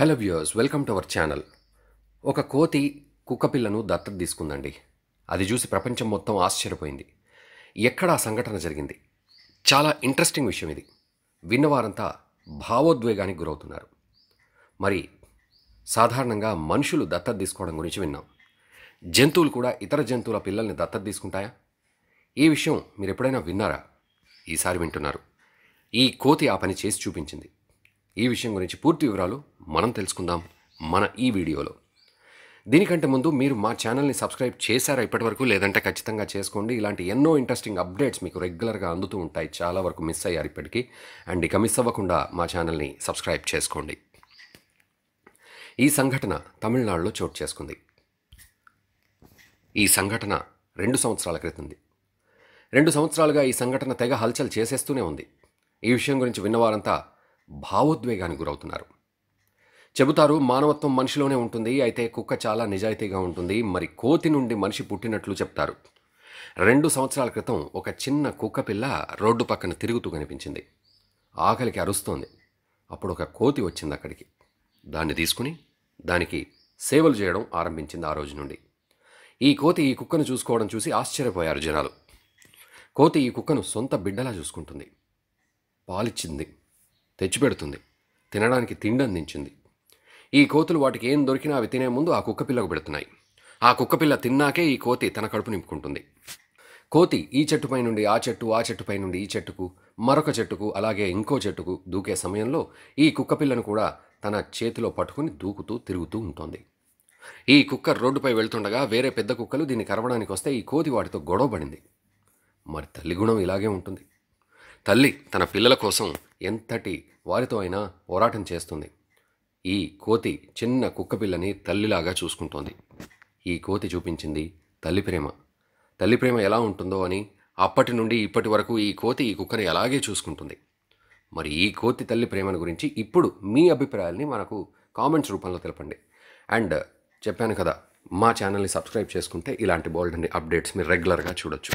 hello viewers welcome to our channel ఒక కోతి కుక్కపిల్లను దత్తత తీసుకుందండి అది చూసి ప్రపంచం మొత్తం ఆశ్చర్యపోయింది ఎక్కడ ఆ సంఘటన జరిగింది చాలా ఇంట్రెస్టింగ్ విషయం ఇది విన్నవారంతా భావోద్వేగానికి గురవుతున్నారు మరి సాధారణంగా మనుషులు దత్తత తీసుకోవడం గురించి విన్నాం జంతువులు కూడా ఇతర జంతువుల పిల్లల్ని దత్తత తీసుకుంటాయా ఈ విషయం మీరు ఎప్పుడైనా విన్నారా ఈసారి వింటున్నారు ఈ కోతి ఆ పని చేసి చూపించింది ఈ విషయం గురించి పూర్తి వివరాలు మనం తెలుసుకుందాం మన ఈ వీడియోలో దీనికంటే ముందు మీరు మా ఛానల్ని సబ్స్క్రైబ్ చేశారా ఇప్పటివరకు లేదంటే ఖచ్చితంగా చేసుకోండి ఇలాంటి ఎన్నో ఇంట్రెస్టింగ్ అప్డేట్స్ మీకు రెగ్యులర్గా అందుతూ ఉంటాయి చాలా వరకు మిస్ అయ్యారు ఇప్పటికీ అండ్ ఇక మిస్ అవ్వకుండా మా ఛానల్ని సబ్స్క్రైబ్ చేసుకోండి ఈ సంఘటన తమిళనాడులో చోటు చేసుకుంది ఈ సంఘటన రెండు సంవత్సరాల క్రితంది రెండు సంవత్సరాలుగా ఈ సంఘటన తెగ హల్చల్ చేసేస్తూనే ఉంది ఈ విషయం గురించి విన్నవారంతా భావోద్వేగానికి గురవుతున్నారు చెబుతారు మానవత్వం మనిషిలోనే ఉంటుంది అయితే కుక్క చాలా నిజాయితీగా ఉంటుంది మరి కోతి నుండి మనిషి పుట్టినట్లు చెప్తారు రెండు సంవత్సరాల క్రితం ఒక చిన్న కుక్క పిల్ల రోడ్డు పక్కన తిరుగుతూ కనిపించింది ఆకలికి అరుస్తోంది అప్పుడు ఒక కోతి వచ్చింది అక్కడికి దాన్ని తీసుకుని దానికి సేవలు చేయడం ఆరంభించింది ఆ రోజు నుండి ఈ కోతి ఈ కుక్కను చూసుకోవడం చూసి ఆశ్చర్యపోయారు జనాలు కోతి ఈ కుక్కను సొంత బిడ్డలా చూసుకుంటుంది పాలిచ్చింది తెచ్చిపెడుతుంది తినడానికి తిండి అందించింది ఈ కోతులు వాటికి ఏం దొరికినా అవి తినే ముందు ఆ కుక్కపిల్లకు పెడుతున్నాయి ఆ కుక్కపిల్ల తిన్నాకే ఈ కోతి తన కడుపు నింపుకుంటుంది కోతి ఈ చెట్టుపై నుండి ఆ చెట్టు ఆ చెట్టుపై నుండి ఈ చెట్టుకు మరొక చెట్టుకు అలాగే ఇంకో చెట్టుకు దూకే సమయంలో ఈ కుక్కపిల్లను కూడా తన చేతిలో పట్టుకుని దూకుతూ తిరుగుతూ ఉంటుంది ఈ కుక్క రోడ్డుపై వెళ్తుండగా వేరే పెద్ద కుక్కలు దీన్ని కరవడానికి వస్తే ఈ కోతి వాటితో గొడవపడింది మరి తల్లి గుణం ఇలాగే ఉంటుంది తల్లి తన పిల్లల కోసం ఎంతటి వారితో అయినా పోరాటం చేస్తుంది ఈ కోతి చిన్న కుక్కపిల్లని తల్లిలాగా చూసుకుంటోంది ఈ కోతి చూపించింది తల్లి ప్రేమ తల్లి ప్రేమ ఎలా ఉంటుందో అని అప్పటి నుండి ఇప్పటి వరకు ఈ కోతి ఈ కుక్కని ఎలాగే చూసుకుంటుంది మరి ఈ కోతి తల్లి ప్రేమను గురించి ఇప్పుడు మీ అభిప్రాయాల్ని మనకు కామెంట్స్ రూపంలో తెలపండి అండ్ చెప్పాను కదా మా ఛానల్ని సబ్స్క్రైబ్ చేసుకుంటే ఇలాంటి బోల్డ్ అండి అప్డేట్స్ మీరు రెగ్యులర్గా చూడొచ్చు